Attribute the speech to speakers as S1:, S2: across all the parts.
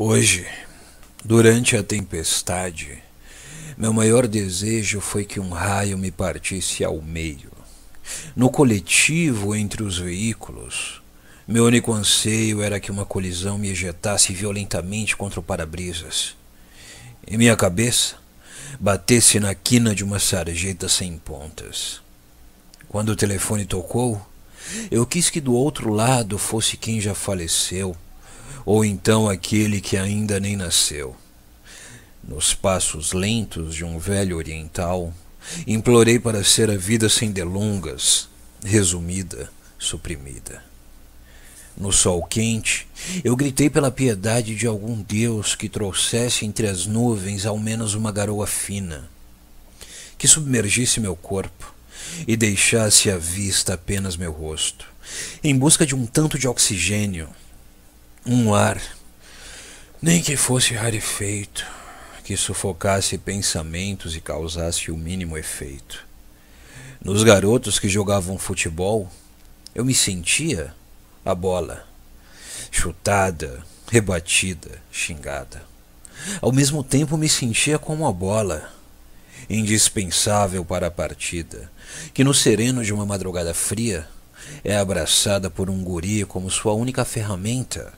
S1: Hoje, durante a tempestade, meu maior desejo foi que um raio me partisse ao meio. No coletivo entre os veículos, meu único anseio era que uma colisão me ejetasse violentamente contra o para-brisas. E minha cabeça batesse na quina de uma sarjeta sem pontas. Quando o telefone tocou, eu quis que do outro lado fosse quem já faleceu ou então aquele que ainda nem nasceu. Nos passos lentos de um velho oriental, implorei para ser a vida sem delongas, resumida, suprimida. No sol quente, eu gritei pela piedade de algum Deus que trouxesse entre as nuvens ao menos uma garoa fina, que submergisse meu corpo e deixasse à vista apenas meu rosto, em busca de um tanto de oxigênio um ar, nem que fosse rarefeito, que sufocasse pensamentos e causasse o mínimo efeito. Nos garotos que jogavam futebol, eu me sentia a bola, chutada, rebatida, xingada. Ao mesmo tempo me sentia como a bola, indispensável para a partida, que no sereno de uma madrugada fria é abraçada por um guri como sua única ferramenta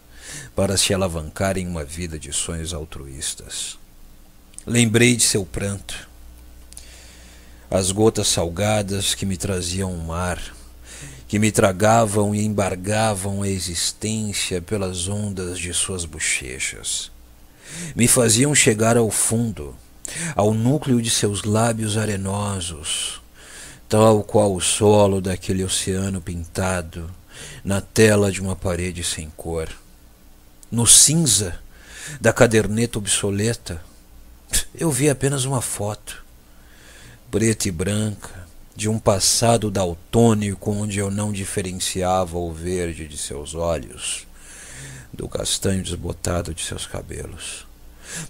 S1: para se alavancar em uma vida de sonhos altruístas. Lembrei de seu pranto, as gotas salgadas que me traziam o mar, que me tragavam e embargavam a existência pelas ondas de suas bochechas. Me faziam chegar ao fundo, ao núcleo de seus lábios arenosos, tal qual o solo daquele oceano pintado na tela de uma parede sem cor no cinza da caderneta obsoleta, eu vi apenas uma foto, preta e branca, de um passado daltônico onde eu não diferenciava o verde de seus olhos do castanho desbotado de seus cabelos.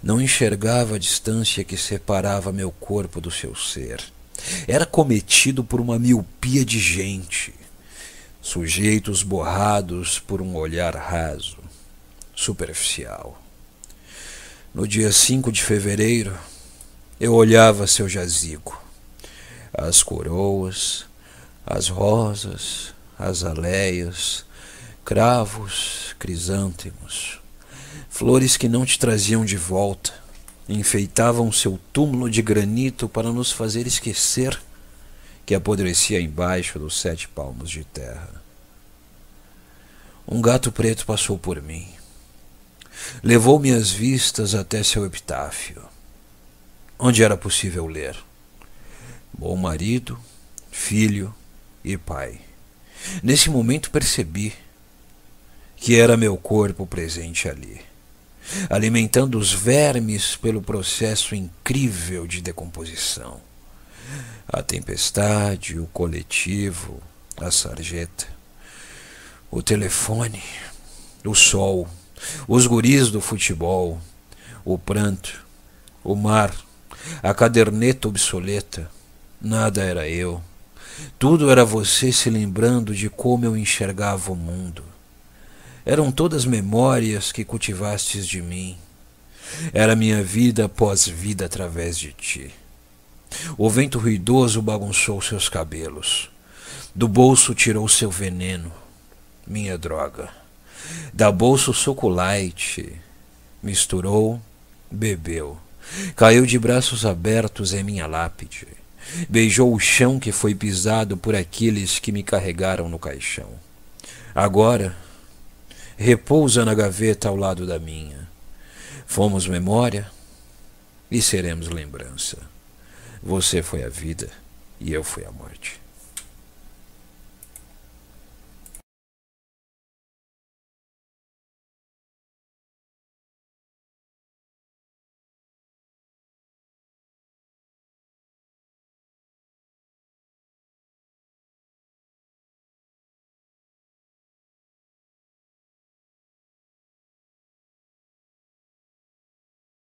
S1: Não enxergava a distância que separava meu corpo do seu ser. Era cometido por uma miopia de gente, sujeitos borrados por um olhar raso superficial. No dia 5 de fevereiro, eu olhava seu jazigo, as coroas, as rosas, as aléias, cravos, crisântemos, flores que não te traziam de volta, enfeitavam seu túmulo de granito para nos fazer esquecer que apodrecia embaixo dos sete palmos de terra. Um gato preto passou por mim Levou minhas vistas até seu epitáfio, onde era possível ler: Bom marido, filho e pai. Nesse momento percebi que era meu corpo presente ali, alimentando os vermes pelo processo incrível de decomposição. A tempestade, o coletivo, a sarjeta, o telefone, o sol, os guris do futebol, o pranto, o mar, a caderneta obsoleta. Nada era eu. Tudo era você se lembrando de como eu enxergava o mundo. Eram todas memórias que cultivastes de mim. Era minha vida após vida através de ti. O vento ruidoso bagunçou seus cabelos. Do bolso tirou seu veneno, minha droga. Da bolsa o suculite. Misturou, bebeu. Caiu de braços abertos em minha lápide. Beijou o chão que foi pisado por aqueles que me carregaram no caixão. Agora, repousa na gaveta ao lado da minha. Fomos memória e seremos lembrança. Você foi a vida e eu fui a morte.